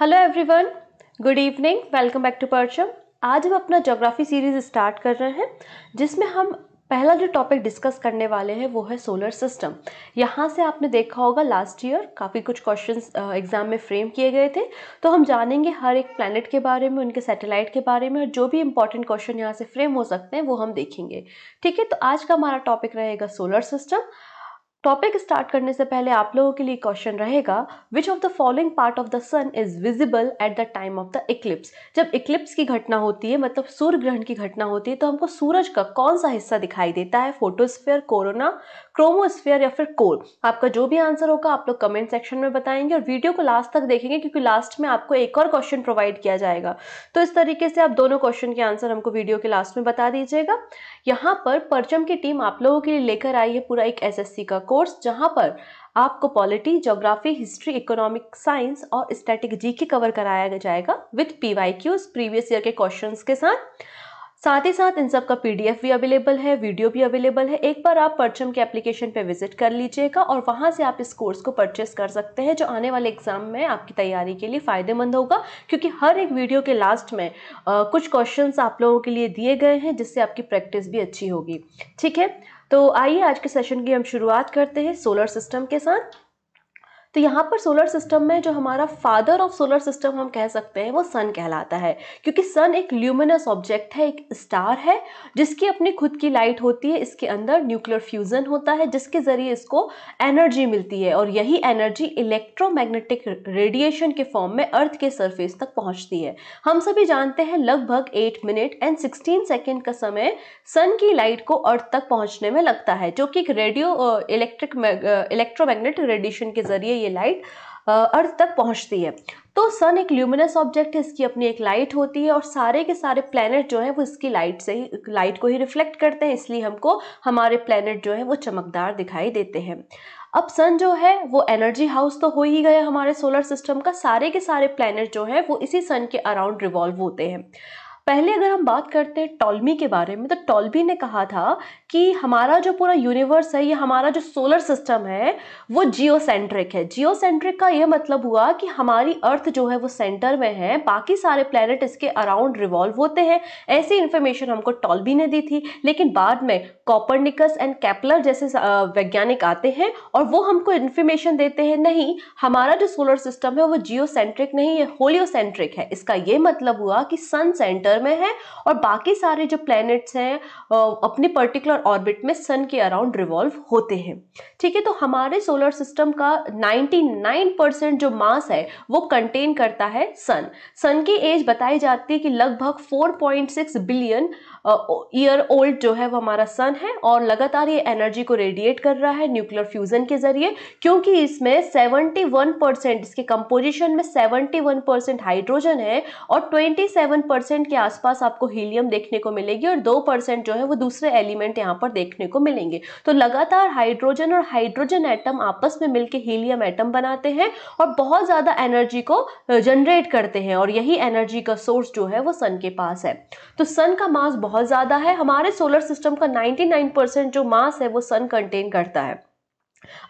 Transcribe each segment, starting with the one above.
hello everyone good evening welcome back to Parcham आज हम अपना जोग्राफ़ी सीरीज़ स्टार्ट कर रहे हैं जिसमें हम पहला जो टॉपिक डिस्कस करने वाले हैं वो है सोलर सिस्टम यहाँ से आपने देखा होगा लास्ट ईयर काफ़ी कुछ क्वेश्चंस एग्ज़ाम में फ्रेम किए गए थे तो हम जानेंगे हर एक प्लानट के बारे में उनके सैटेलाइट के बारे में और जो भी इंपॉर्टेंट क्वेश्चन यहाँ से फ्रेम हो सकते हैं वो हम देखेंगे ठीक है तो आज का हमारा टॉपिक रहेगा सोलर सिस्टम टॉपिक स्टार्ट करने से पहले आप लोगों के लिए क्वेश्चन रहेगा which of the following part of the sun is visible at the time of the eclipse जब इक्लिप्स की घटना होती है मतलब सूर्य ग्रहण की घटना होती है तो हमको सूरज का कौन सा हिस्सा दिखाई देता है फोटोस्फेयर कोरोना क्रोमोस्फेयर या फिर कोल आपका जो भी आंसर होगा आप लोग कमेंट सेक्शन में बताएंगे और वीडियो को लास्ट तक देखेंगे क्योंकि लास्ट में आपको एक और क्वेश्चन प्रोवाइड किया जाएगा तो इस तरीके से आप दोनों क्वेश्चन के आंसर हमको वीडियो के लास्ट में बता दीजिएगा यहाँ पर परचम की टीम आप लोगों के लिए लेकर आई है पूरा एक एस का कोर्स जहाँ पर आपको polity geography history economic science और स्टैटिक जी कवर कराया जाएगा with P Y Qs previous year के क्वेश्चन के साथ साथ ही साथ इन सब का पीडीएफ भी अवेलेबल है वीडियो भी अवेलेबल है एक बार आप परचम के एप्लीकेशन पे विजिट कर लीजिएगा और वहाँ से आप इस कोर्स को परचेस कर सकते हैं जो आने वाले एग्जाम में आपकी तैयारी के लिए फ़ायदेमंद होगा क्योंकि हर एक वीडियो के लास्ट में आ, कुछ क्वेश्चन आप लोगों के लिए दिए गए हैं जिससे आपकी प्रैक्टिस भी अच्छी होगी ठीक है तो आइए आज के सेशन की हम शुरुआत करते हैं सोलर सिस्टम के साथ तो यहाँ पर सोलर सिस्टम में जो हमारा फादर ऑफ सोलर सिस्टम हम कह सकते हैं वो सन कहलाता है क्योंकि सन एक ल्यूमिनस ऑब्जेक्ट है एक स्टार है जिसकी अपनी खुद की लाइट होती है इसके अंदर न्यूक्लियर फ्यूज़न होता है जिसके ज़रिए इसको एनर्जी मिलती है और यही एनर्जी इलेक्ट्रोमैग्नेटिक रेडिएशन के फॉर्म में अर्थ के सरफेस तक पहुँचती है हम सभी जानते हैं लगभग eight minute and sixteen second का समय सन की लाइट को अर्थ तक पहुँचने में लगता है जो कि एक रेडियो इलेक्ट्रिक इलेक्ट्रोमैग्नेटिक रेडिएशन के ज़रिए ये लाइट अर्थ तक पहुंचती है तो सन एक ल्यूमिनस ऑब्जेक्ट है इसकी अपनी एक लाइट होती है और सारे के सारे प्लैनेट जो है वो इसकी लाइट से ही लाइट को ही रिफ्लेक्ट करते हैं इसलिए हमको हमारे प्लैनेट जो है वो चमकदार दिखाई देते हैं अब सन जो है वो एनर्जी हाउस तो हो ही गया हमारे सोलर सिस्टम का सारे के सारे प्लैनेट जो है वो इसी सन के अराउंड रिवॉल्व होते हैं पहले अगर हम बात करते हैं टॉलमी के बारे में तो टॉलमी ने कहा था कि हमारा जो पूरा यूनिवर्स है या हमारा जो सोलर सिस्टम है वो जियोसेंट्रिक है जियोसेंट्रिक का ये मतलब हुआ कि हमारी अर्थ जो है वो सेंटर में है बाकी सारे प्लैनेट इसके अराउंड रिवॉल्व होते हैं ऐसी इन्फॉर्मेशन हमको टॉलबी ने दी थी लेकिन बाद में कॉपरनिकस एंड कैपलर जैसे वैज्ञानिक आते हैं और वो हमको इन्फॉर्मेशन देते हैं नहीं हमारा जो सोलर सिस्टम है वो जियोसेंट्रिक नहीं है होलियोसेंट्रिक है इसका ये मतलब हुआ कि सन सेंटर में है और बाकी सारे जो प्लैनेट्स हैं अपने पर्टिकुलर ऑर्बिट में सन के अराउंड रिवॉल्व होते हैं ठीक है तो हमारे सोलर सिस्टम का 99 परसेंट जो मास है वो कंटेन करता है सन सन की एज बताई जाती है कि लगभग 4.6 बिलियन ईयर uh, ओल्ड जो है वो हमारा सन है और लगातार ये एनर्जी को रेडिएट कर रहा है न्यूक्लियर फ्यूजन के जरिए क्योंकि इसमें 71 परसेंट इसके कंपोजिशन में 71 परसेंट हाइड्रोजन है और 27 परसेंट के आसपास आपको हीलियम देखने को मिलेगी और दो परसेंट जो है वो दूसरे एलिमेंट यहाँ पर देखने को मिलेंगे तो लगातार हाइड्रोजन और हाइड्रोजन एटम आपस में मिलकर हीलियम एटम बनाते हैं और बहुत ज़्यादा एनर्जी को जनरेट करते हैं और यही एनर्जी का सोर्स जो है वो सन के पास है तो सन का मास बहुत बहुत ज़्यादा है हमारे सोलर सिस्टम का 99% जो मास है वो सन कंटेन करता है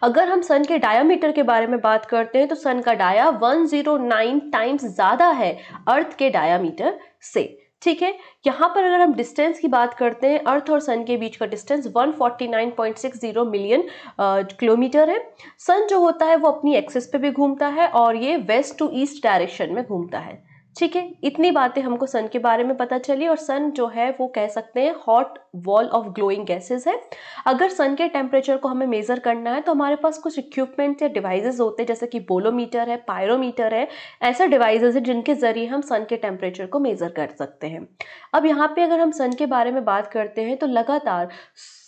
अगर हम सन के डायामीटर के बारे में बात करते हैं तो सन का डाया 109 टाइम्स ज़्यादा है अर्थ के डायामीटर से ठीक है यहाँ पर अगर हम डिस्टेंस की बात करते हैं अर्थ और सन के बीच का डिस्टेंस 149.60 मिलियन किलोमीटर है सन जो होता है वो अपनी एक्सेस पे भी घूमता है और ये वेस्ट टू ईस्ट डायरेक्शन में घूमता है ठीक है इतनी बातें हमको सन के बारे में पता चली और सन जो है वो कह सकते हैं hot wall of glowing gases है अगर सन के टेम्परेचर को हमें मेज़र करना है तो हमारे पास कुछ इक्विपमेंट या डिवाइसेज होते हैं जैसे कि बोलोमीटर है पायरोमीटर है ऐसे डिवाइसेज है जिनके ज़रिए हम सन के टेम्परेचर को मेज़र कर सकते हैं अब यहाँ पर अगर हम सन के बारे में बात करते हैं तो लगातार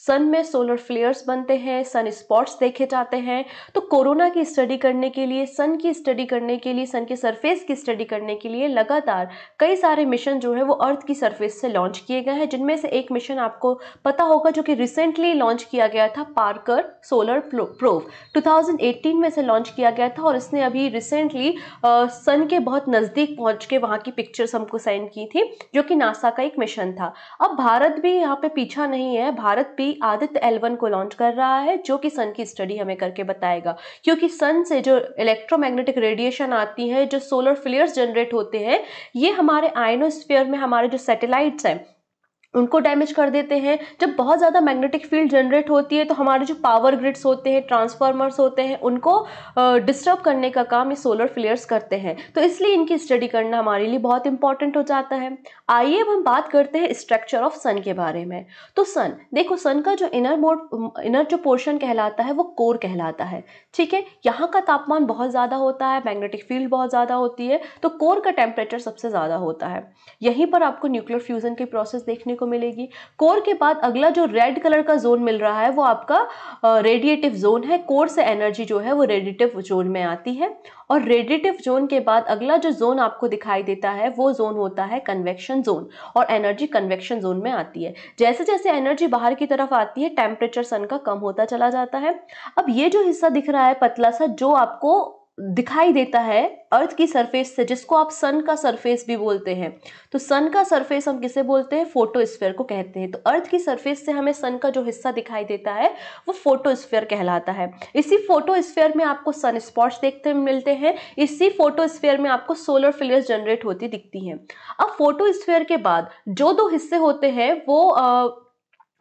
सन में सोलर फ्लेयर्स बनते हैं सन स्पॉट्स देखे जाते हैं तो कोरोना की स्टडी करने के लिए सन की स्टडी करने के लिए सन के सरफेस की स्टडी करने के लिए लगातार कई सारे मिशन जो है वो अर्थ की सरफेस से लॉन्च किए गए हैं जिनमें से एक मिशन आपको पता होगा जो कि रिसेंटली लॉन्च किया गया था पार्कर सोलर प्रोव टू में से लॉन्च किया गया था और इसने अभी रिसेंटली सन के बहुत नज़दीक पहुँच के वहाँ की पिक्चर्स हमको सेंड की थी जो कि नासा का एक मिशन था अब भारत भी यहाँ पे पीछा नहीं है भारत भी आदित्य एलवन को लॉन्च कर रहा है जो कि सन की स्टडी हमें करके बताएगा क्योंकि सन से जो इलेक्ट्रोमैग्नेटिक रेडिएशन आती है जो सोलर फ्लेयर्स जनरेट होते हैं ये हमारे आयनोस्फीयर में हमारे जो सैटेलाइट्स हैं उनको डैमेज कर देते हैं जब बहुत ज़्यादा मैग्नेटिक फील्ड जनरेट होती है तो हमारे जो पावर ग्रिड्स होते हैं ट्रांसफार्मर्स होते हैं उनको डिस्टर्ब करने का काम ये सोलर फ्लेयर्स करते हैं तो इसलिए इनकी स्टडी करना हमारे लिए बहुत इंपॉर्टेंट हो जाता है आइए अब हम बात करते हैं स्ट्रक्चर ऑफ सन के बारे में तो सन देखो सन का जो इनर मोड इनर जो पोर्शन कहलाता है वो कोर कहलाता है ठीक है यहाँ का तापमान बहुत ज़्यादा होता है मैग्नेटिक फील्ड बहुत ज़्यादा होती है तो कोर का टेम्परेचर सबसे ज़्यादा होता है यहीं पर आपको न्यूक्लियर फ्यूज़न की प्रोसेस देखने को मिलेगी कोर के बाद अगला जो रेड कलर का जोन मिल रहा है वो आपका रेडिएटिव जोन है कोर से एनर्जी जो है वो रेडिएटिव जोन में आती है और रेडिएटिव जोन के बाद अगला जो जोन आपको दिखाई देता है वो जोन होता है कन्वेक्शन जोन और एनर्जी कन्वेक्शन जोन में आती है जैसे जैसे एनर्जी बाहर की तरफ आती है टेम्परेचर सन का कम होता चला जाता है अब ये जो हिस्सा दिख रहा है पतला सा जो आपको दिखाई देता है अर्थ की सरफेस से जिसको आप सन का सरफेस भी बोलते हैं तो सन का सरफेस हम किसे बोलते हैं फोटोस्फीयर को कहते हैं तो अर्थ की सरफेस से हमें सन का जो हिस्सा दिखाई देता है वो फोटोस्फेयर कहलाता है इसी फोटोस्फेयर में आपको सन स्पॉट्स देखते मिलते हैं इसी फोटोस्फेयर में आपको सोलर फिलियर्स जनरेट होती दिखती हैं अब फोटोस्फेयर के बाद जो दो हिस्से होते हैं वो आ,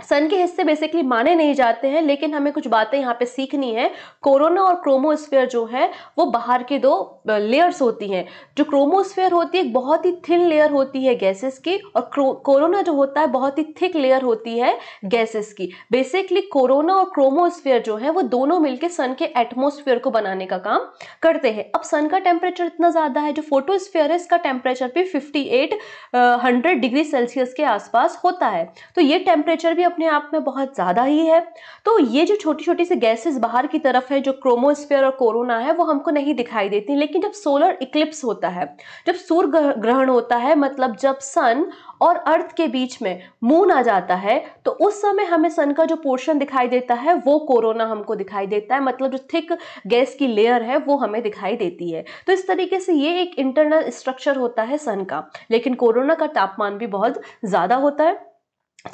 सन के हिस्से बेसिकली माने नहीं जाते हैं लेकिन हमें कुछ बातें यहाँ पे सीखनी है कोरोना और क्रोमोस्फेयर जो है वो बाहर के दो लेयर्स होती हैं जो क्रोमोस्फेयर होती है एक बहुत ही थिन लेयर होती है गैसेस की और कोरोना जो होता है बहुत ही थिक लेयर होती है गैसेस की बेसिकली कोरोना और क्रोमोस्फेयर जो है वो दोनों मिलकर सन के एटमोस्फेयर को बनाने का काम करते हैं अब सन का टेम्परेचर इतना ज़्यादा है जो फोटोस्फेयर है इसका टेम्परेचर भी फिफ्टी एट डिग्री सेल्सियस के आसपास होता है तो ये टेम्परेचर भी भी अपने आप में बहुत ज़्यादा ही है तो ये जो छोटी छोटी सी गैसेस बाहर की तरफ है जो क्रोमोस्फेयर और कोरोना है वो हमको नहीं दिखाई देती लेकिन जब सोलर इक्लिप्स होता है जब सूर्य ग्रहण होता है मतलब जब सन और अर्थ के बीच में मून आ जाता है तो उस समय हमें सन का जो पोर्शन दिखाई देता है वो कोरोना हमको दिखाई देता है मतलब जो थिक गैस की लेयर है वो हमें दिखाई देती है तो इस तरीके से ये एक इंटरनल स्ट्रक्चर होता है सन का लेकिन कोरोना का तापमान भी बहुत ज़्यादा होता है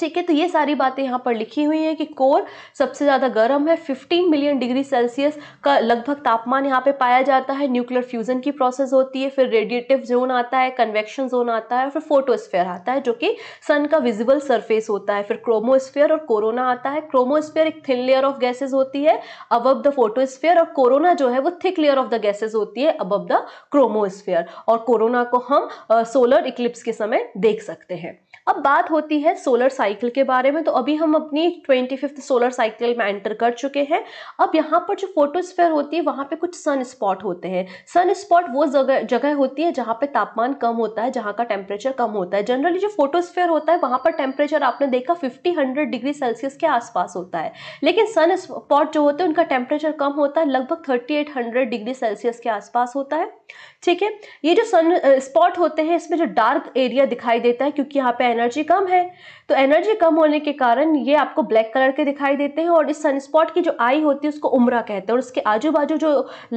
ठीक है तो ये सारी बातें यहाँ पर लिखी हुई हैं कि कोर सबसे ज़्यादा गर्म है 15 मिलियन डिग्री सेल्सियस का लगभग तापमान यहाँ पे पाया जाता है न्यूक्लियर फ्यूज़न की प्रोसेस होती है फिर रेडिएटिव जोन आता है कन्वेक्शन जोन आता है और फिर फोटोस्फेयर आता है जो कि सन का विजिबल सरफेस होता है फिर क्रोमोस्फेयर और कोरोना आता है क्रोमोस्फेयर एक थिन लेयर ऑफ गैसेज होती है अबव द फोटोस्फेयर और कोरोना जो है वो thick layer of the gases होती है अबव द क्रोमोस्फेयर और कोरोना को हम सोलर इक्लिप्स के समय देख सकते हैं अब बात होती है सोलर साइकिल के बारे में तो अभी हम अपनी ट्वेंटी फिफ्थ सोलर साइकिल में एंटर कर चुके हैं अब यहाँ पर जो फोटोस्फेयर होती है वहाँ पे कुछ सन स्पॉट होते हैं सन स्पॉट वो जगह जगह होती है जहाँ पे तापमान कम होता है जहाँ का टेम्परेचर कम होता है जनरली जो फोटोस्फेयर होता है वहाँ पर टेम्परेचर आपने देखा फिफ्टी हंड्रेड डिग्री सेल्सियस के आसपास होता है लेकिन सन स्पॉट जो होते हैं उनका टेम्परेचर कम होता है लगभग thirty eight hundred degree Celsius के आसपास होता है ठीक है ये जो सन स्पॉट होते हैं इसमें जो डार्क एरिया दिखाई देता है क्योंकि यहाँ पे एनर्जी कम है तो एनर्जी कम होने के कारण ये आपको ब्लैक कलर के दिखाई देते हैं और इस सनस्पॉट की जो आई होती है उसको उमरा कहते हैं और उसके आजू बाजू जो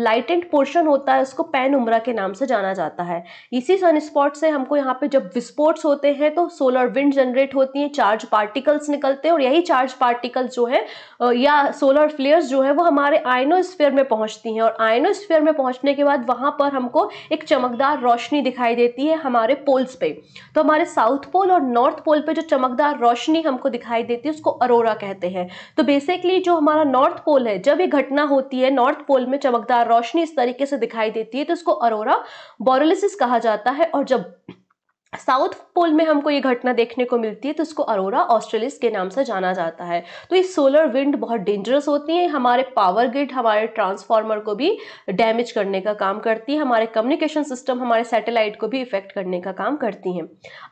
लाइटेंट पोर्शन होता है उसको पैन उमरा के नाम से जाना जाता है इसी सनस्पॉट से हमको यहाँ पे जब विस्फोट्स होते हैं तो सोलर विंड जनरेट होती है चार्ज पार्टिकल्स निकलते हैं और यही चार्ज पार्टिकल्स जो है या सोलर फ्लेयर्स जो है वो हमारे आयनोस्फेयर में पहुँचती हैं और आयनोस्फेयर में पहुँचने के बाद वहाँ पर हमको एक चमकदार रोशनी दिखाई देती है हमारे पोल्स पे तो हमारे साउथ पोल और नॉर्थ पोल पे जो चमकदार रोशनी हमको दिखाई देती है उसको अरोरा कहते हैं तो बेसिकली जो हमारा नॉर्थ पोल है जब ये घटना होती है नॉर्थ पोल में चमकदार रोशनी इस तरीके से दिखाई देती है तो इसको अरोरा बोरोलिसिस कहा जाता है और जब साउथ पोल में हमको ये घटना देखने को मिलती है तो इसको अरोरा ऑस्ट्रेलिस के नाम से जाना जाता है तो ये सोलर विंड बहुत डेंजरस होती है हमारे पावर ग्रिड हमारे ट्रांसफार्मर को भी डैमेज करने का काम करती है हमारे कम्युनिकेशन सिस्टम हमारे सैटेलाइट को भी इफेक्ट करने का काम करती हैं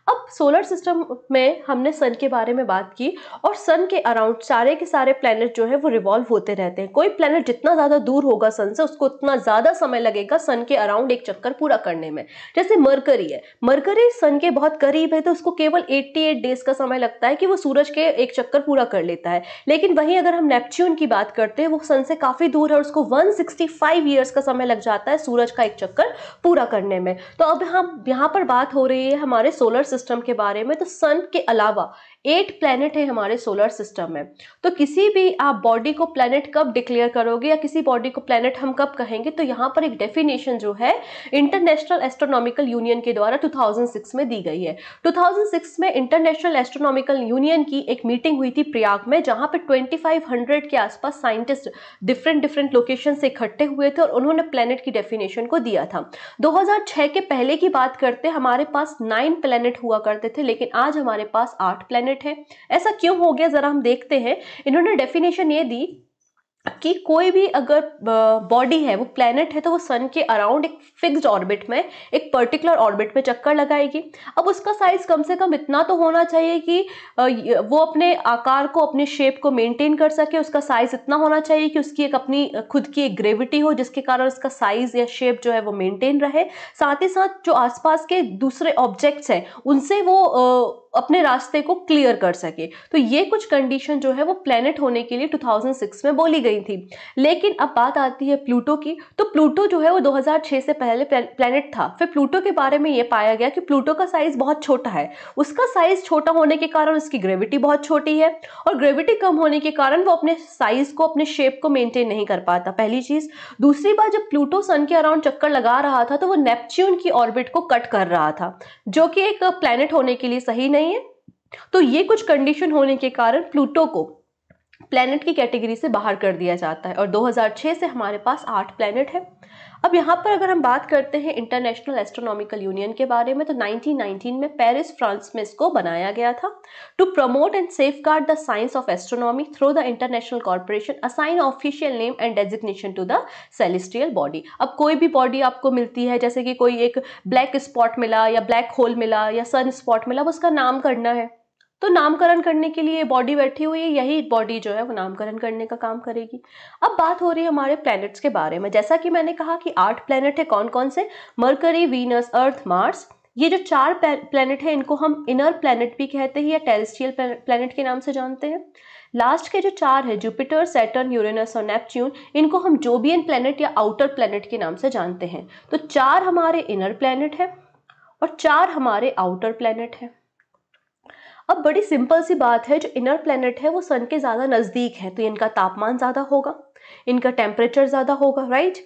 अब सोलर सिस्टम में हमने सन के बारे में बात की और सन के अराउंड सारे के सारे प्लानट जो है वो रिवॉल्व होते रहते हैं कोई प्लानट जितना ज़्यादा दूर होगा सन से उसको उतना ज़्यादा समय लगेगा सन के अराउंड एक चक्कर पूरा करने में जैसे मरकरी है मरकरी सन सन के बहुत करीब है तो उसको केवल 88 डेज का समय लगता है कि वो सूरज के एक चक्कर पूरा कर लेता है लेकिन वहीं अगर हम नेपच्यून की बात करते हैं वो सन से काफ़ी दूर है और उसको 165 ईयर्स का समय लग जाता है सूरज का एक चक्कर पूरा करने में तो अब हम यहाँ पर बात हो रही है हमारे सोलर सिस्टम के बारे में तो सन के अलावा एट प्लैनेट है हमारे सोलर सिस्टम में तो किसी भी आप बॉडी को प्लैनेट कब डिक्लेयर करोगे या किसी बॉडी को प्लैनेट हम कब कहेंगे तो यहाँ पर एक डेफिनेशन जो है इंटरनेशनल एस्ट्रोनॉमिकल यूनियन के द्वारा 2006 में दी गई है 2006 में इंटरनेशनल एस्ट्रोनॉमिकल यूनियन की एक मीटिंग हुई थी प्रयाग में जहाँ पर ट्वेंटी के आसपास साइंटिस्ट डिफरेंट डिफरेंट लोकेशन से इकट्ठे हुए थे और उन्होंने प्लैनेट की डेफिनेशन को दिया था दो के पहले की बात करते हमारे पास नाइन प्लैनेट हुआ करते थे लेकिन आज हमारे पास आठ प्लैनेट डेफिनेट है ऐसा क्यों हो गया ज़रा हम देखते हैं इन्होंने डेफिनेशन ये दी कि कोई भी अगर बॉडी है वो प्लैनेट है तो वो सन के अराउंड एक फिक्स्ड ऑर्बिट में एक पर्टिकुलर ऑर्बिट में चक्कर लगाएगी अब उसका साइज कम से कम इतना तो होना चाहिए कि वो अपने आकार को अपने शेप को मेंटेन कर सके उसका साइज इतना होना चाहिए कि उसकी एक अपनी खुद की एक ग्रेविटी हो जिसके कारण उसका साइज या शेप जो है वो मेनटेन रहे साथ ही साथ जो आसपास के दूसरे ऑब्जेक्ट्स हैं उनसे वो अपने रास्ते को क्लियर कर सके तो ये कुछ कंडीशन जो है वो प्लेनेट होने के लिए 2006 में बोली गई थी लेकिन अब बात आती है प्लूटो की तो प्लूटो जो है वो 2006 से पहले प्लेनेट था फिर प्लूटो के बारे में ये पाया गया कि प्लूटो का साइज़ बहुत छोटा है उसका साइज़ छोटा होने के कारण उसकी ग्रेविटी बहुत छोटी है और ग्रेविटी कम होने के कारण वो अपने साइज़ को अपने शेप को मेनटेन नहीं कर पाता पहली चीज़ दूसरी बात जब प्लूटो सन के अराउंड चक्कर लगा रहा था तो वो नेपच्यून की ऑर्बिट को कट कर रहा था जो कि एक प्लैनेट होने के लिए सही नहीं नहीं है तो ये कुछ कंडीशन होने के कारण प्लूटो को प्लैनेट की कैटेगरी से बाहर कर दिया जाता है और 2006 से हमारे पास आठ प्लैनेट है अब यहाँ पर अगर हम बात करते हैं इंटरनेशनल एस्ट्रोनॉमिकल यूनियन के बारे में तो 1919 में पेरिस फ्रांस में इसको बनाया गया था to promote and safeguard the science of astronomy through the international corporation assign official name and designation to the celestial body अब कोई भी बॉडी आपको मिलती है जैसे कि कोई एक ब्लैक स्पॉट मिला या ब्लैक होल मिला या सन स्पॉट मिला उसका नाम करना है तो नामकरण करने के लिए बॉडी बैठी हुई है यही बॉडी जो है वो नामकरण करने का काम करेगी अब बात हो रही है हमारे प्लैनेट्स के बारे में जैसा कि मैंने कहा कि आठ प्लैनेट है कौन कौन से मरकरी वीनस अर्थ मार्स ये जो चार प्लैनेट हैं इनको हम इनर प्लैनेट भी कहते हैं या टेरिस्ट्रियल प्लैनेट के नाम से जानते हैं लास्ट के जो चार है जुपिटर सैटर्न यूरेनस और नेपच्यून इनको हम जोबियन प्लैनेट या आउटर प्लैनेट के नाम से जानते हैं तो चार हमारे इनर प्लैनेट है और चार हमारे आउटर प्लैनेट हैं अब बड़ी सिंपल सी बात है जो इनर प्लेनेट है वो सन के ज़्यादा नज़दीक है तो इनका तापमान ज़्यादा होगा इनका टेम्परेचर ज़्यादा होगा राइट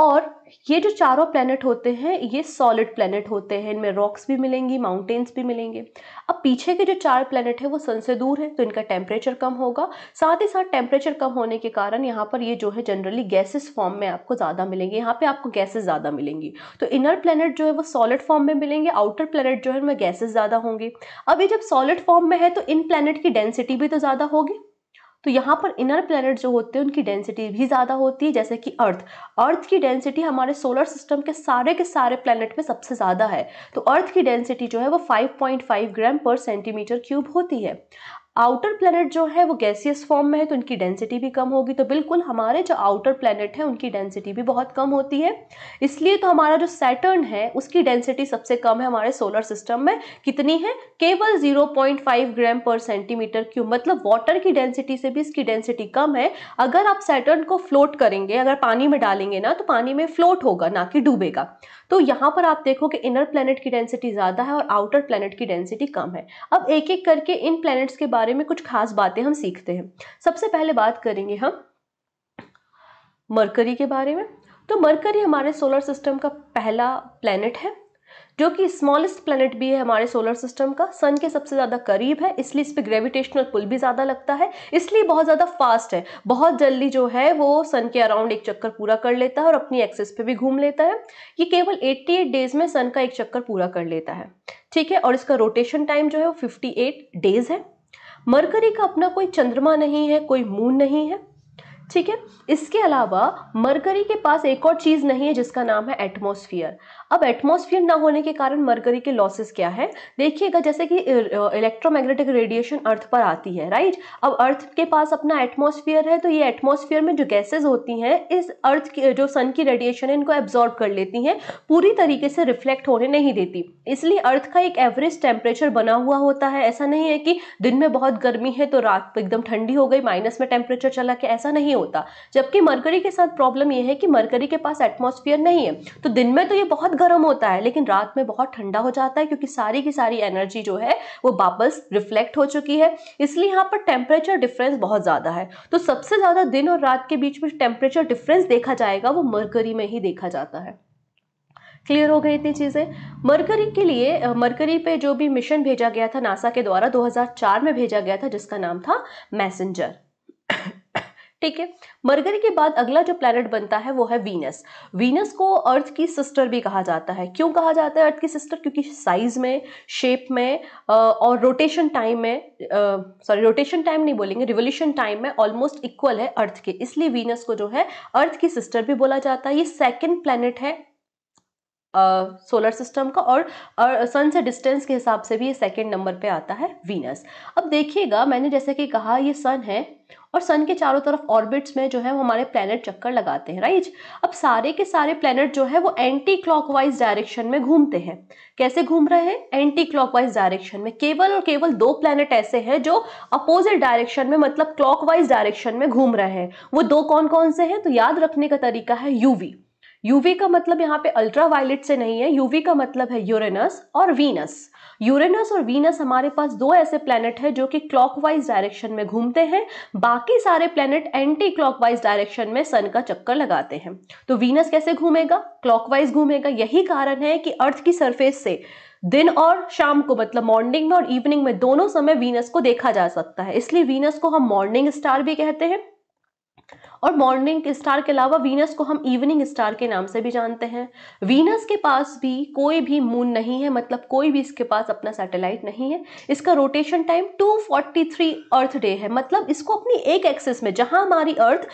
और ये जो चारों प्लेनेट होते हैं ये सॉलिड प्लेनेट होते हैं इनमें रॉक्स भी मिलेंगी माउंटेन्स भी मिलेंगे अब पीछे के जो चार प्लेनेट हैं वो सन से दूर हैं तो इनका टेम्परेचर कम होगा साथ ही साथ टेम्परेचर कम होने के कारण यहाँ पर ये जो है जनरली गैसेस फॉर्म में आपको ज़्यादा मिलेंगे यहाँ पर आपको गैसेज ज़्यादा मिलेंगी तो इनर प्लानट जो है वो सॉलिड फॉर्म में मिलेंगे आउटर प्लानट जो है उनमें गैसेज ज़्यादा होंगे अब ये जब सॉलिड फॉर्म में है तो इन प्लानट की डेंसिटी भी तो ज़्यादा होगी तो यहाँ पर इनर प्लैनेट जो होते हैं उनकी डेंसिटी भी ज़्यादा होती है जैसे कि अर्थ अर्थ की डेंसिटी हमारे सोलर सिस्टम के सारे के सारे प्लैनेट में सबसे ज़्यादा है तो अर्थ की डेंसिटी जो है वो 5.5 ग्राम पर सेंटीमीटर क्यूब होती है आउटर प्लैनेट जो है वो गैसियस फॉर्म में है तो इनकी डेंसिटी भी कम होगी तो बिल्कुल हमारे जो आउटर प्लैनेट है उनकी डेंसिटी भी बहुत कम होती है इसलिए तो हमारा जो सैटर्न है उसकी डेंसिटी सबसे कम है हमारे सोलर सिस्टम में कितनी है केवल 0.5 ग्राम पर सेंटीमीटर क्यूब मतलब वाटर की डेंसिटी से भी इसकी डेंसिटी कम है अगर आप सैटर्न को फ्लोट करेंगे अगर पानी में डालेंगे ना तो पानी में फ्लोट होगा ना कि डूबेगा तो यहाँ पर आप देखो कि इनर प्लैनेट की डेंसिटी ज़्यादा है और आउटर प्लैनेट की डेंसिटी कम है अब एक एक करके इन प्लैनेट्स के बारे बारे में कुछ खास बातें हम सीखते हैं सबसे पहले बात करेंगे हम मरकरी के बारे में तो मरकरी हमारे सोलर सिस्टम का पहला प्लैनेट है जो कि स्मॉलेस्ट प्लैनेट भी है हमारे सोलर सिस्टम का सन के सबसे ज़्यादा करीब है इसलिए इस पर ग्रेविटेशनल पुल भी ज़्यादा लगता है इसलिए बहुत ज़्यादा फास्ट है बहुत जल्दी जो है वो सन के अराउंड एक चक्कर पूरा कर लेता है और अपनी एक्सेस पे भी घूम लेता है ये केवल 88 डेज में सन का एक चक्कर पूरा कर लेता है ठीक है और इसका रोटेशन टाइम जो है वो फिफ्टी डेज है मरकरी का अपना कोई चंद्रमा नहीं है कोई मून नहीं है ठीक है इसके अलावा मरकरी के पास एक और चीज़ नहीं है जिसका नाम है एटमोस्फियर अब एटमॉस्फेयर ना होने के कारण मरकरी के लॉसेस क्या है देखिएगा जैसे कि इलेक्ट्रोमैग्नेटिक रेडिएशन अर्थ पर आती है राइट अब अर्थ के पास अपना एटमोसफियर है तो ये एटमॉस्फेयर में जो गैसेज होती हैं इस अर्थ की जो सन की रेडिएशन है इनको एब्जॉर्ब कर लेती हैं पूरी तरीके से रिफ्लेक्ट होने नहीं देती इसलिए अर्थ का एक एवरेज टेम्परेचर बना हुआ होता है ऐसा नहीं है कि दिन में बहुत गर्मी है तो रात एकदम ठंडी हो गई माइनस में टेम्परेचर चला के ऐसा नहीं होता जबकि मरकरी के साथ प्रॉब्लम यह है कि मरकरी के पास एटमोसफियर नहीं है तो दिन में तो ये बहुत गर्म होता है लेकिन रात में बहुत ठंडा हो जाता है क्योंकि सारी की सारी एनर्जी जो है वो वापस रिफ्लेक्ट हो चुकी है इसलिए यहाँ पर टेम्परेचर डिफरेंस बहुत ज़्यादा है तो सबसे ज़्यादा दिन और रात के बीच में टेम्परेचर डिफरेंस देखा जाएगा वो मरकरी में ही देखा जाता है क्लियर हो गई इतनी चीज़ें मरकरी के लिए मरकरी पे जो भी मिशन भेजा गया था नासा के द्वारा 2004 में भेजा गया था जिसका नाम था मैसेंजर ठीक है मरकरी के बाद अगला जो प्लैनेट बनता है वो है वीनस वीनस को अर्थ की सिस्टर भी कहा जाता है क्यों कहा जाता है अर्थ की सिस्टर क्योंकि साइज में शेप में और रोटेशन टाइम में सॉरी रोटेशन टाइम नहीं बोलेंगे रिवोल्यूशन टाइम में ऑलमोस्ट इक्वल है अर्थ के इसलिए वीनस को जो है अर्थ की सिस्टर भी बोला जाता है ये सेकेंड प्लैनेट है सोलर uh, सिस्टम का और, और सन से डिस्टेंस के हिसाब से भी ये सेकेंड नंबर पे आता है वीनस अब देखिएगा मैंने जैसे कि कहा ये सन है और सन के चारों तरफ ऑर्बिट्स में जो है वो हमारे प्लैनेट चक्कर लगाते हैं राइट अब सारे के सारे प्लैनेट जो है वो एंटी क्लॉकवाइज डायरेक्शन में घूमते हैं कैसे घूम रहे हैं एंटी क्लॉकवाइज डायरेक्शन में केवल और केवल दो प्लैनेट ऐसे हैं जो अपोजिट डायरेक्शन में मतलब क्लॉकवाइज डायरेक्शन में घूम रहे हैं वो दो कौन कौन से हैं तो याद रखने का तरीका है यूवी यूवी का मतलब यहाँ पे अल्ट्रावायलेट से नहीं है यूवी का मतलब है यूरेनस और वीनस यूरेनस और वीनस हमारे पास दो ऐसे प्लैनेट हैं जो कि क्लॉकवाइज डायरेक्शन में घूमते हैं बाकी सारे प्लैनेट एंटी क्लॉकवाइज डायरेक्शन में सन का चक्कर लगाते हैं तो वीनस कैसे घूमेगा क्लॉकवाइज घूमेगा यही कारण है कि अर्थ की सरफेस से दिन और शाम को मतलब मॉर्निंग में और इवनिंग में दोनों समय वीनस को देखा जा सकता है इसलिए वीनस को हम मॉर्निंग स्टार भी कहते हैं और मॉर्निंग स्टार के अलावा वीनस को हम इवनिंग स्टार के नाम से भी जानते हैं वीनस के पास भी कोई भी मून नहीं है मतलब कोई भी इसके पास अपना सैटेलाइट नहीं है इसका रोटेशन टाइम 243 अर्थ डे है मतलब इसको अपनी एक एक्सेस में जहां हमारी अर्थ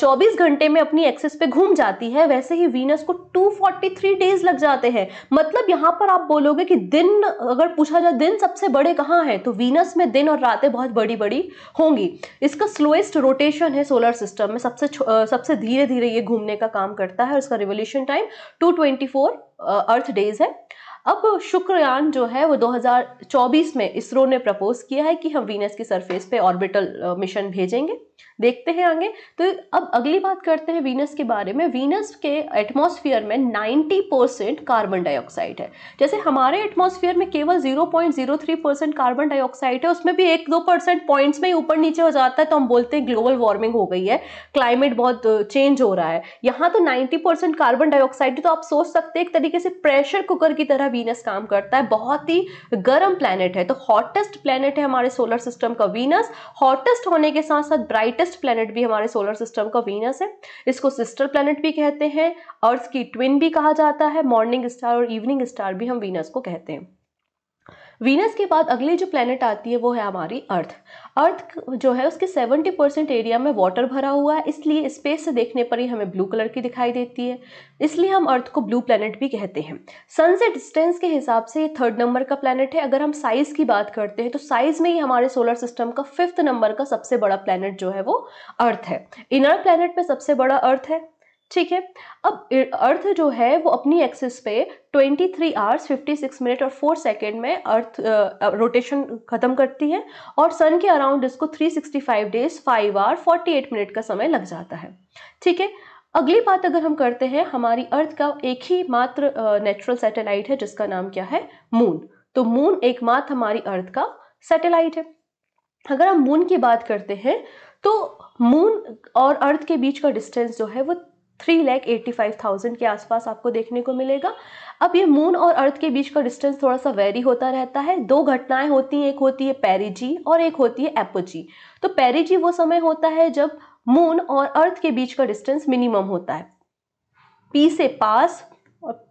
चौबीस घंटे में अपनी एक्सेस पे घूम जाती है वैसे ही वीनस को 243 डेज लग जाते हैं मतलब यहाँ पर आप बोलोगे कि दिन अगर पूछा जाए दिन सबसे बड़े कहाँ हैं तो वीनस में दिन और रातें बहुत बड़ी बड़ी होंगी इसका स्लोएस्ट रोटेशन है सोलर सिस्टम में सबसे सबसे धीरे धीरे ये घूमने का काम करता है उसका revolution time two earth days है अब शुक्रयान जो है वो 2024 में इसरो ने प्रपोज किया है कि हम वीनस की सरफेस पे ऑर्बिटल मिशन भेजेंगे देखते हैं आगे तो अब अगली बात करते हैं वीनस के बारे में वीनस के एटमॉस्फेयर में 90 परसेंट कार्बन डाइऑक्साइड है जैसे हमारे एटमॉस्फेयर में केवल 0.03 परसेंट कार्बन डाइऑक्साइड है उसमें भी एक दो परसेंट पॉइंट्स में ही ऊपर नीचे हो जाता है तो हम बोलते हैं ग्लोबल वार्मिंग हो गई है क्लाइमेट बहुत चेंज हो रहा है यहाँ तो नाइन्टी कार्बन डाइऑक्साइड तो आप सोच सकते हैं एक तरीके से प्रेशर कुकर की तरह वीनस काम करता है बहुत ही गर्म प्लानट है तो हॉटेस्ट प्लानट है हमारे सोलर सिस्टम का वीनस हॉटेस्ट होने के साथ साथ ब्राइट ब्राइटेस्ट प्लैनेट भी हमारे सोलर सिस्टम का वीनस है इसको सिस्टर प्लैनेट भी कहते हैं अर्थ की ट्विन भी कहा जाता है मॉर्निंग स्टार और इवनिंग स्टार भी हम वीनस को कहते हैं वीनस के बाद अगली जो प्लेनेट आती है वो है हमारी अर्थ अर्थ जो है उसके 70 परसेंट एरिया में वाटर भरा हुआ है इसलिए स्पेस से देखने पर ही हमें ब्लू कलर की दिखाई देती है इसलिए हम अर्थ को ब्लू प्लेनेट भी कहते हैं सन से डिस्टेंस के हिसाब से ये थर्ड नंबर का प्लानट है अगर हम साइज़ की बात करते हैं तो साइज़ में ही हमारे सोलर सिस्टम का फिफ्थ नंबर का सबसे बड़ा प्लानट जो है वो अर्थ है इनर प्लानट में सबसे बड़ा अर्थ है ठीक है अब अर्थ जो है वो अपनी एक्सिस पे 23 थ्री आवर्स फिफ्टी मिनट और 4 सेकेंड में अर्थ रोटेशन ख़त्म करती है और सन के अराउंड इसको 365 डेज 5 आवर 48 मिनट का समय लग जाता है ठीक है अगली बात अगर हम करते हैं हमारी अर्थ का एक ही मात्र नेचुरल सैटेलाइट है जिसका नाम क्या है मून तो मून एकमात्र हमारी अर्थ का सैटेलाइट है अगर हम मून की बात करते हैं तो मून और अर्थ के बीच का डिस्टेंस जो है वो three lakh eighty five thousand के आसपास आपको देखने को मिलेगा अब ये मून और अर्थ के बीच का डिस्टेंस थोड़ा सा वेरी होता रहता है दो घटनाएं होती हैं एक होती है पेरिजी और एक होती है एपोजी तो पेरिजी वो समय होता है जब मून और अर्थ के बीच का डिस्टेंस मिनिमम होता है पी से पास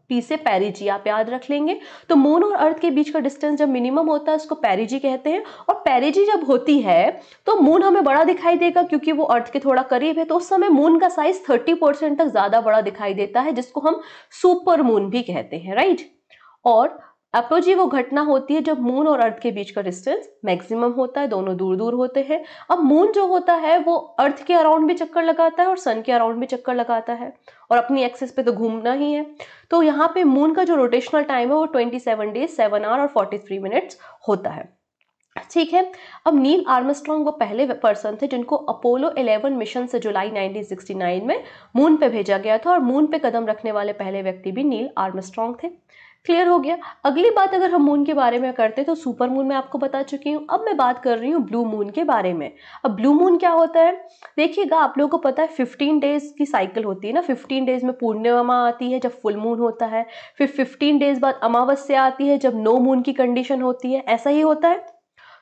पी से पैरिजी आप याद रख लेंगे तो मून और अर्थ के बीच का डिस्टेंस जब मिनिमम होता है उसको पैरिजी कहते हैं और पैरिजी जब होती है तो मून हमें बड़ा दिखाई देगा क्योंकि वो अर्थ के थोड़ा करीब है तो उस समय मून का साइज थर्टी परसेंट तक ज़्यादा बड़ा दिखाई देता है जिसको हम सुपर मून भी कहते हैं राइट और अप्रो तो वो घटना होती है जब मून और अर्थ के बीच का डिस्टेंस मैक्सिमम होता है दोनों दूर दूर होते हैं अब मून जो होता है वो अर्थ के अराउंड भी चक्कर लगाता है और सन के अराउंड भी चक्कर लगाता है और अपनी एक्सेस पे तो घूमना ही है तो यहाँ पे मून का जो रोटेशनल टाइम है वो twenty seven days seven hour और फोर्टी थ्री मिनट्स होता है ठीक है अब नील आर्मस्ट्रॉन्ग वो पहले पर्सन थे जिनको अपोलो 11 मिशन से जुलाई 1969 में मून पे भेजा गया था और मून पे कदम रखने वाले पहले व्यक्ति भी नील आर्मस्ट्रॉन्ग थे क्लियर हो गया अगली बात अगर हम मून के बारे में करते हैं तो सुपर मून मैं आपको बता चुकी हूँ अब मैं बात कर रही हूँ ब्लू मून के बारे में अब ब्लू मून क्या होता है देखिएगा आप लोगों को पता है फिफ्टीन डेज़ की साइकिल होती है ना फिफ्टीन डेज़ में पूर्णिमा आती है जब फुल मून होता है फिर फिफ्टीन डेज़ बाद अमावस्या आती है जब नो मून की कंडीशन होती है ऐसा ही होता है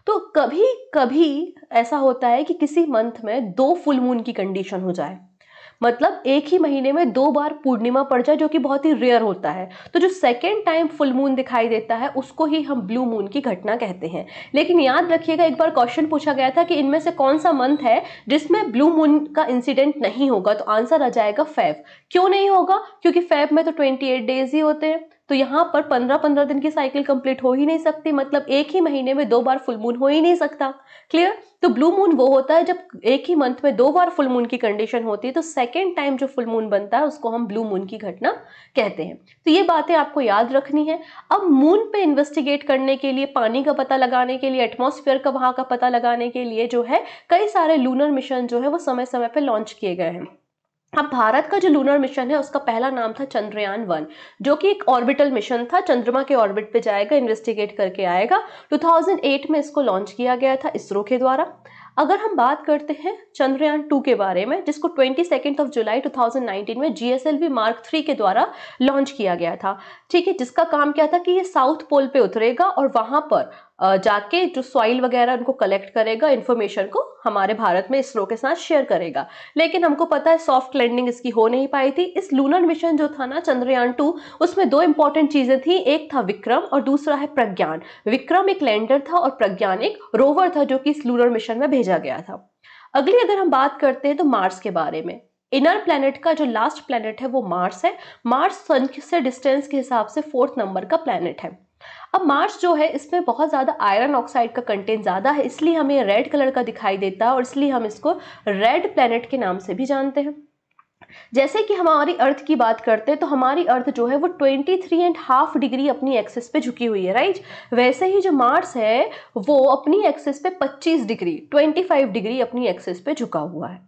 तो कभी कभी ऐसा होता है कि किसी मंथ में दो फुल मून की कंडीशन हो जाए मतलब एक ही महीने में दो बार पूर्णिमा पड़ जाए जो कि बहुत ही रेयर होता है तो जो सेकेंड टाइम फुल मून दिखाई देता है उसको ही हम ब्लू मून की घटना कहते हैं लेकिन याद रखिएगा एक बार क्वेश्चन पूछा गया था कि इनमें से कौन सा मंथ है जिसमें ब्लू मून का इंसिडेंट नहीं होगा तो आंसर आ जाएगा फैब क्यों नहीं होगा क्योंकि फैब में तो ट्वेंटी डेज ही होते हैं तो यहाँ पर पंद्रह पंद्रह दिन की साइकिल कंप्लीट हो ही नहीं सकती मतलब एक ही महीने में दो बार फुल मून हो ही नहीं सकता क्लियर तो ब्लू मून वो होता है जब एक ही मंथ में दो बार फुल मून की कंडीशन होती है तो सेकेंड टाइम जो फुल मून बनता है उसको हम ब्लू मून की घटना कहते हैं तो ये बातें आपको याद रखनी है अब मून पे इन्वेस्टिगेट करने के लिए पानी का पता लगाने के लिए एटमोसफियर का वहाँ का पता लगाने के लिए जो है कई सारे लूनर मिशन जो है वो समय समय पर लॉन्च किए गए हैं अब भारत का जो लूनर मिशन है उसका पहला नाम था चंद्रयान वन जो कि एक ऑर्बिटल मिशन था चंद्रमा के ऑर्बिट पे जाएगा इन्वेस्टिगेट करके आएगा 2008 में इसको लॉन्च किया गया था इसरो के द्वारा अगर हम बात करते हैं चंद्रयान टू के बारे में जिसको ट्वेंटी सेकेंड ऑफ जुलाई 2019 में जी मार्क थ्री के द्वारा लॉन्च किया गया था ठीक है जिसका काम क्या था कि ये साउथ पोल पे उतरेगा और वहाँ पर जाके जो सॉइल वगैरह उनको कलेक्ट करेगा इन्फॉर्मेशन को हमारे भारत में इसरो के साथ शेयर करेगा लेकिन हमको पता है सॉफ्ट लैंडिंग इसकी हो नहीं पाई थी इस लूनर मिशन जो था ना चंद्रयान टू उसमें दो इंपॉर्टेंट चीज़ें थी एक था विक्रम और दूसरा है प्रज्ञान विक्रम एक लैंडर था और प्रज्ञान एक रोवर था जो कि इस लूनर मिशन में भेजा गया था अगली अगर हम बात करते हैं तो मार्स के बारे में इनर प्लैनेट का जो लास्ट प्लैनेट है वो मार्स है मार्स सन से डिस्टेंस के हिसाब से फोर्थ नंबर का प्लेनेट है अब मार्स जो है इसमें बहुत ज़्यादा आयरन ऑक्साइड का कंटेंट ज़्यादा है इसलिए हमें रेड कलर का दिखाई देता है और इसलिए हम इसको रेड प्लैनेट के नाम से भी जानते हैं जैसे कि हमारी अर्थ की बात करते हैं तो हमारी अर्थ जो है वो twenty three and half degree अपनी एक्सेस पे झुकी हुई है राइट वैसे ही जो मार्स है वो अपनी एक्सेस पे पच्चीस डिग्री ट्वेंटी फाइव डिग्री अपनी एक्सेस पे झुका हुआ है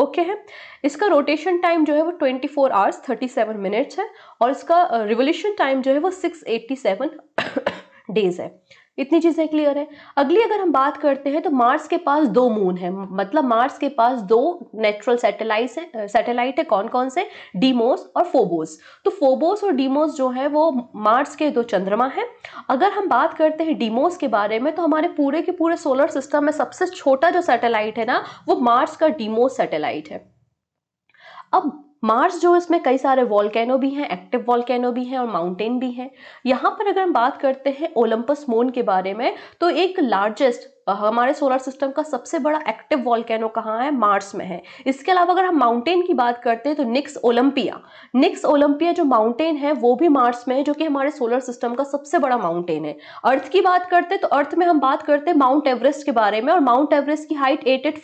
ओके okay है इसका रोटेशन टाइम जो है वो 24 फोर आवर्स थर्टी मिनट्स है और इसका रिवोल्यूशन टाइम जो है वो 687 डेज है इतनी चीज़ें क्लियर है अगली अगर हम बात करते हैं तो मार्स के पास दो मून है मतलब मार्स के पास दो नेचुरल सैटेलाइट है सैटेलाइट है कौन कौन से डीमोस और फोबोस तो फोबोस और डीमोस जो है वो मार्स के दो चंद्रमा हैं अगर हम बात करते हैं डीमोस के बारे में तो हमारे पूरे के पूरे सोलर सिस्टम में सबसे छोटा जो सैटेलाइट है ना वो मार्स का डीमोस सैटेलाइट है अब मार्स जो इसमें कई सारे वॉलकैनो भी हैं एक्टिव वॉलकैनो भी हैं और माउंटेन भी हैं यहाँ पर अगर हम बात करते हैं ओलंपस मोन के बारे में तो एक लार्जेस्ट हमारे सोलर सिस्टम का सबसे बड़ा एक्टिव वॉल्केनो कहाँ है मार्स में है इसके अलावा अगर हम माउंटेन की बात करते हैं तो निक्स ओलंपिया निक्स ओलंपिया जो माउंटेन है वो भी मार्स में है जो कि हमारे सोलर सिस्टम का सबसे बड़ा माउंटेन है अर्थ की बात करते हैं तो अर्थ में हम बात करते हैं माउंट एवरेस्ट के बारे में और माउंट एवरेस्ट की हाइट एट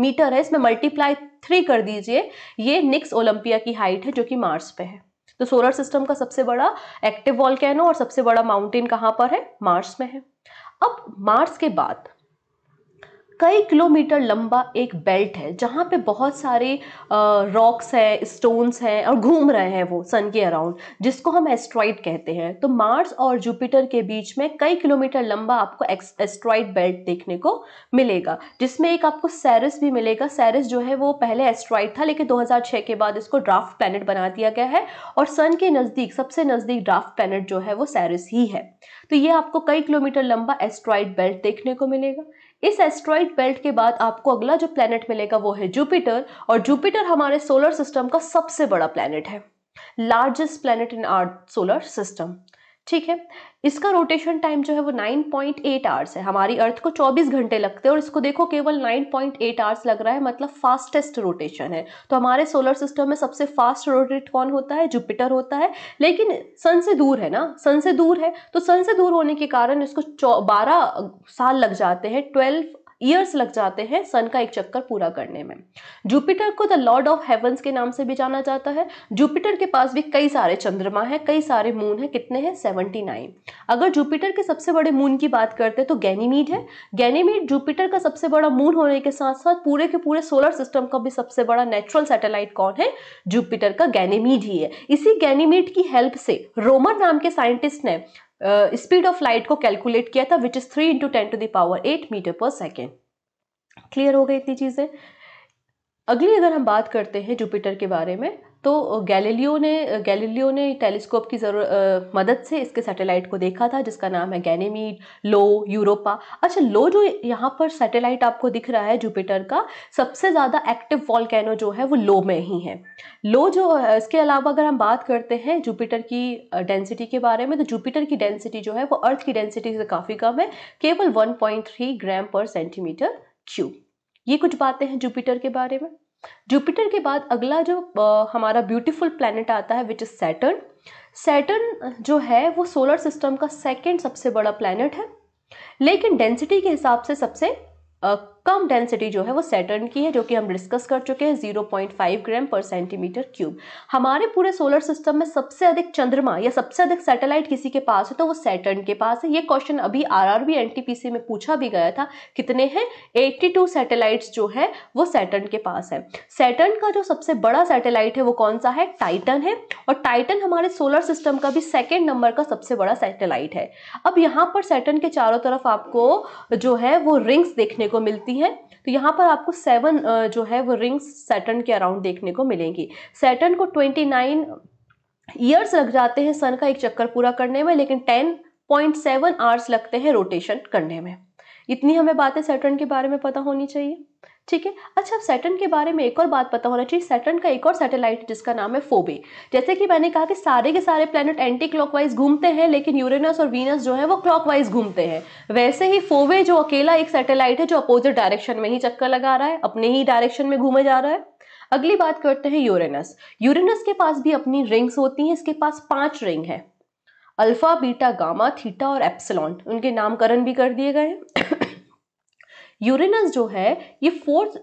मीटर है इसमें मल्टीप्लाई थ्री कर दीजिए ये निक्स ओलंपिया की हाइट है जो कि मार्स पे है तो सोलर सिस्टम का सबसे बड़ा एक्टिव वॉल्केनो और सबसे बड़ा माउंटेन कहाँ पर है मार्स में है अब मार्स के बाद कई किलोमीटर लंबा एक बेल्ट है जहाँ पे बहुत सारे रॉक्स हैं स्टोन्स हैं और घूम रहे हैं वो सन के अराउंड जिसको हम एस्ट्रॉइड कहते हैं तो मार्स और जुपिटर के बीच में कई किलोमीटर लंबा आपको एस्ट्रॉइड बेल्ट देखने को मिलेगा जिसमें एक आपको सैरस भी मिलेगा सैरस जो है वो पहले एस्ट्रॉइड था लेकिन दो के बाद इसको ड्राफ्ट प्लैनेट बना दिया गया है और सन के नज़दीक सबसे नज़दीक ड्राफ्ट प्लैनेट जो है वो सैरस ही है तो ये आपको कई किलोमीटर लंबा एस्ट्रॉइड बेल्ट देखने को मिलेगा इस एस्ट्रॉइड बेल्ट के बाद आपको अगला जो प्लैनेट मिलेगा वो है जुपिटर और जुपिटर हमारे सोलर सिस्टम का सबसे बड़ा प्लैनेट है largest planet in our solar system ठीक है इसका रोटेशन टाइम जो है वो 9.8 आवर्स है हमारी अर्थ को 24 घंटे लगते हैं और इसको देखो केवल 9.8 आवर्स लग रहा है मतलब फास्टेस्ट रोटेशन है तो हमारे सोलर सिस्टम में सबसे फास्ट रोटेट कौन होता है जुपिटर होता है लेकिन सन से दूर है ना सन से दूर है तो सन से दूर होने के कारण इसको बारह साल लग जाते हैं ट्वेल्व ईयर्स लग जाते हैं सन का एक चक्कर पूरा करने में जुपिटर को द लॉर्ड ऑफ हेवंस के नाम से भी जाना जाता है जुपिटर के पास भी कई सारे चंद्रमा हैं कई सारे मून हैं कितने हैं सेवेंटी नाइन अगर जुपिटर के सबसे बड़े मून की बात करते हैं तो गैनीमीड है गैनीमीड जुपिटर का सबसे बड़ा मून होने के साथ साथ पूरे के पूरे सोलर सिस्टम का भी सबसे बड़ा नेचुरल सेटेलाइट कौन है जुपिटर का गैनीमीड ही है इसी गैनीमीड की हेल्प से रोमन नाम के साइंटिस्ट ने स्पीड ऑफ लाइट को कैलकुलेट किया था which is three into ten to the power eight metre per second clear हो गई इतनी चीज़ें अगली अगर हम बात करते हैं जुपिटर के बारे में तो गैलीलियो ने गैलीलियो ने टेलीस्कोप की जरूर मदद से इसके सैटेलाइट को देखा था जिसका नाम है गैनेमीड लो यूरोपा अच्छा लो जो यहाँ पर सैटेलाइट आपको दिख रहा है जुपिटर का सबसे ज़्यादा एक्टिव वॉलकैनो जो है वो लो में ही है लो जो इसके अलावा अगर हम बात करते हैं जुपिटर की डेंसिटी के बारे में तो जुपिटर की डेंसिटी जो है वो अर्थ की डेंसिटी से काफ़ी कम है केवल one gram per centimetre cube ये कुछ बातें हैं जुपिटर के बारे में जुपिटर के बाद अगला जो आ, हमारा ब्यूटीफुल प्लानट आता है विच इज़ सैटर्न सैटर्न जो है वो सोलर सिस्टम का सेकेंड सबसे बड़ा प्लानट है लेकिन डेंसिटी के हिसाब से सबसे कम डेंसिटी जो है वो सैटर्न की है जो कि हम डिस्कस कर चुके हैं 0.5 ग्राम पर सेंटीमीटर क्यूब हमारे पूरे सोलर सिस्टम में सबसे अधिक चंद्रमा या सबसे अधिक सैटेलाइट किसी के पास है तो वो सैटर्न के पास है ये क्वेश्चन अभी आरआरबी एनटीपीसी में पूछा भी गया था कितने हैं 82 सैटेलाइट्स जो है वो सैटर्न के पास है सैटर्न का जो सबसे बड़ा सैटेलाइट है वो कौन सा है टाइटन है और टाइटन हमारे सोलर सिस्टम का भी सेकेंड नंबर का सबसे बड़ा सैटेलाइट है अब यहाँ पर सैटर्न के चारों तरफ आपको जो है वो रिंग्स देखने को मिलती है होती हैं तो यहाँ पर आपको सेवन जो है वो रिंग्स सैटर्न के अराउंड देखने को मिलेंगी सैटर्न को ट्वेंटी नाइन ईयर्स लग जाते हैं सन का एक चक्कर पूरा करने में लेकिन टेन पॉइंट सेवन आवर्स लगते हैं रोटेशन करने में इतनी हमें बातें सैटर्न के बारे में पता होनी चाहिए ठीक है अच्छा अब सैटर्न के बारे में एक और बात पता होना चाहिए सैटर्न का एक और सैटेलाइट जिसका नाम है फोबे जैसे कि मैंने कहा कि सारे के सारे प्लैनेट एंटी क्लॉकवाइज घूमते हैं लेकिन यूरेनस और वीनस जो है वो क्लॉकवाइज घूमते हैं वैसे ही फोबे जो अकेला एक सैटेलाइट है जो अपोजिट डायरेक्शन में ही चक्कर लगा रहा है अपने ही डायरेक्शन में घूमे जा रहा है अगली बात करते हैं यूरेनस यूरेनस के पास भी अपनी रिंग्स होती हैं इसके पास पांच रिंग है अल्फा बीटा गामा थीटा और एप्सलॉन उनके नामकरण भी कर दिए गए हैं यूरेनस जो है ये fourth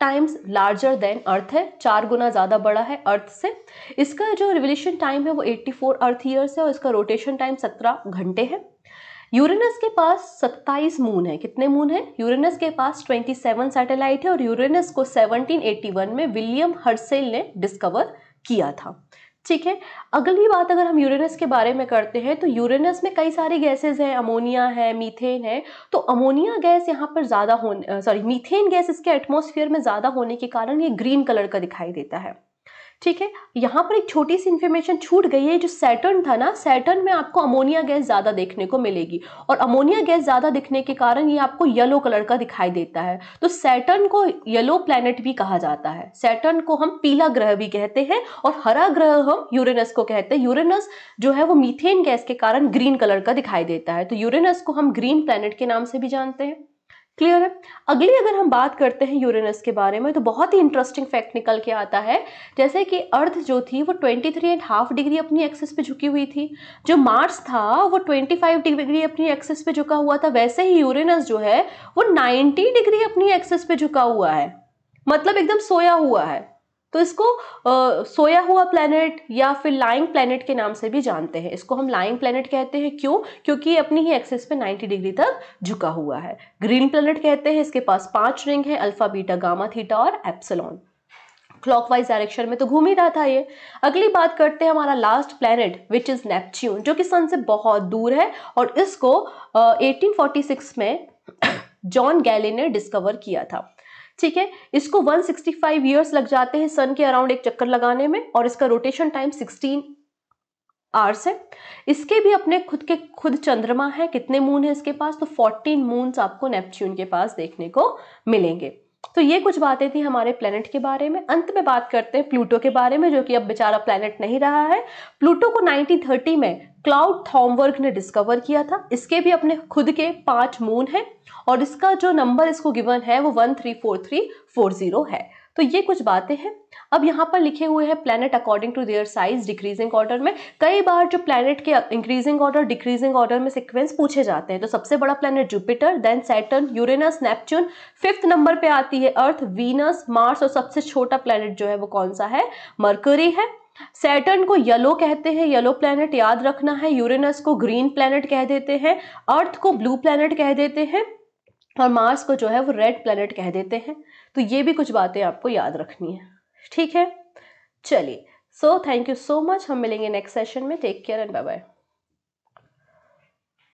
times larger than earth है चार गुना ज़्यादा बड़ा है अर्थ से इसका जो रिवोल्यूशन टाइम है वो 84 अर्थ ईयर्स है और इसका रोटेशन टाइम 17 घंटे है यूरेनस के पास 27 मून है कितने मून है यूरेनस के पास 27 सैटेलाइट है और यूरेनस को 1781 में विलियम हर्सेल ने डिस्कवर किया था ठीक है अगली बात अगर हम यूरेनस के बारे में करते हैं तो यूरेनस में कई सारी गैसेज हैं अमोनिया है मीथेन है तो अमोनिया गैस यहाँ पर ज़्यादा होने सॉरी मीथेन गैस इसके एटमोसफियर में ज़्यादा होने के कारण ये ग्रीन कलर का दिखाई देता है ठीक है यहाँ पर एक छोटी सी इन्फॉर्मेशन छूट गई है जो सैटर्न था ना सैटर्न में आपको अमोनिया गैस ज़्यादा देखने को मिलेगी और अमोनिया गैस ज़्यादा दिखने के कारण ये आपको येलो कलर का दिखाई देता है तो सैटर्न को येलो प्लैनेट भी कहा जाता है सैटर्न को हम पीला ग्रह भी कहते हैं और हरा ग्रह हम यूरेनस को कहते हैं यूरेनस जो है वो मीथेन गैस के कारण ग्रीन कलर का दिखाई देता है तो यूरेनस को हम ग्रीन प्लैनेट के नाम से भी जानते हैं क्लियर है अगली अगर हम बात करते हैं यूरेनस के बारे में तो बहुत ही इंटरेस्टिंग फैक्ट निकल के आता है जैसे कि अर्थ जो थी वो twenty three and half degree अपनी एक्सेस पे झुकी हुई थी जो मार्स था वो ट्वेंटी फाइव डिग्री अपनी एक्सेस पे झुका हुआ था वैसे ही यूरेनस जो है वो नाइन्टी डिग्री अपनी एक्सेस पे झुका हुआ है मतलब एकदम सोया हुआ है तो इसको आ, सोया हुआ प्लैनेट या फिर लाइंग प्लैनेट के नाम से भी जानते हैं इसको हम लाइंग प्लैनेट कहते हैं क्यों क्योंकि अपनी ही एक्सेस पे 90 डिग्री तक झुका हुआ है ग्रीन प्लैनेट कहते हैं इसके पास पांच रिंग है अल्फा बीटा गामा थीटा और एप्सलॉन क्लॉकवाइज डायरेक्शन में तो घूम ही रहा था ये अगली बात करते हैं हमारा last planet which is Neptune जो कि सन से बहुत दूर है और इसको uh, में जॉन गैले ने डिस्कवर किया था ठीक है इसको 165 ईयर्स लग जाते हैं सन के अराउंड एक चक्कर लगाने में और इसका रोटेशन टाइम 16 आवर्स है इसके भी अपने खुद के खुद चंद्रमा है कितने मून है इसके पास तो 14 मून्स आपको नेपच्यून के पास देखने को मिलेंगे तो ये कुछ बातें थी हमारे प्लेनेट के बारे में अंत में बात करते हैं प्लूटो के बारे में जो कि अब बेचारा प्लेनेट नहीं रहा है प्लूटो को 1930 में क्लाउड थॉमवर्क ने डिस्कवर किया था इसके भी अपने खुद के पांच मून हैं और इसका जो नंबर इसको गिवन है वो one three four three four zero है तो ये कुछ बातें हैं अब यहाँ पर लिखे हुए हैं planet according to their size decreasing order में कई बार जो प्लैनेट के इंक्रीजिंग ऑर्डर डिक्रीजिंग ऑर्डर में सिक्वेंस पूछे जाते हैं तो सबसे बड़ा planet Jupiter then Saturn Uranus Neptune fifth number पे आती है अर्थ वीनस मार्स और सबसे छोटा प्लैनेट जो है वो कौन सा है मर्करी है सैटर्न को येलो कहते हैं येलो प्लैनेट याद रखना है यूरेनस को ग्रीन प्लैनेट कह देते हैं अर्थ को ब्लू प्लैनेट कह देते हैं और मार्स को जो है वो रेड प्लैनेट कह देते हैं तो ये भी कुछ बातें आपको याद रखनी है ठीक है चलिए so thank you so much हम मिलेंगे नेक्स्ट सेशन में take care and bye bye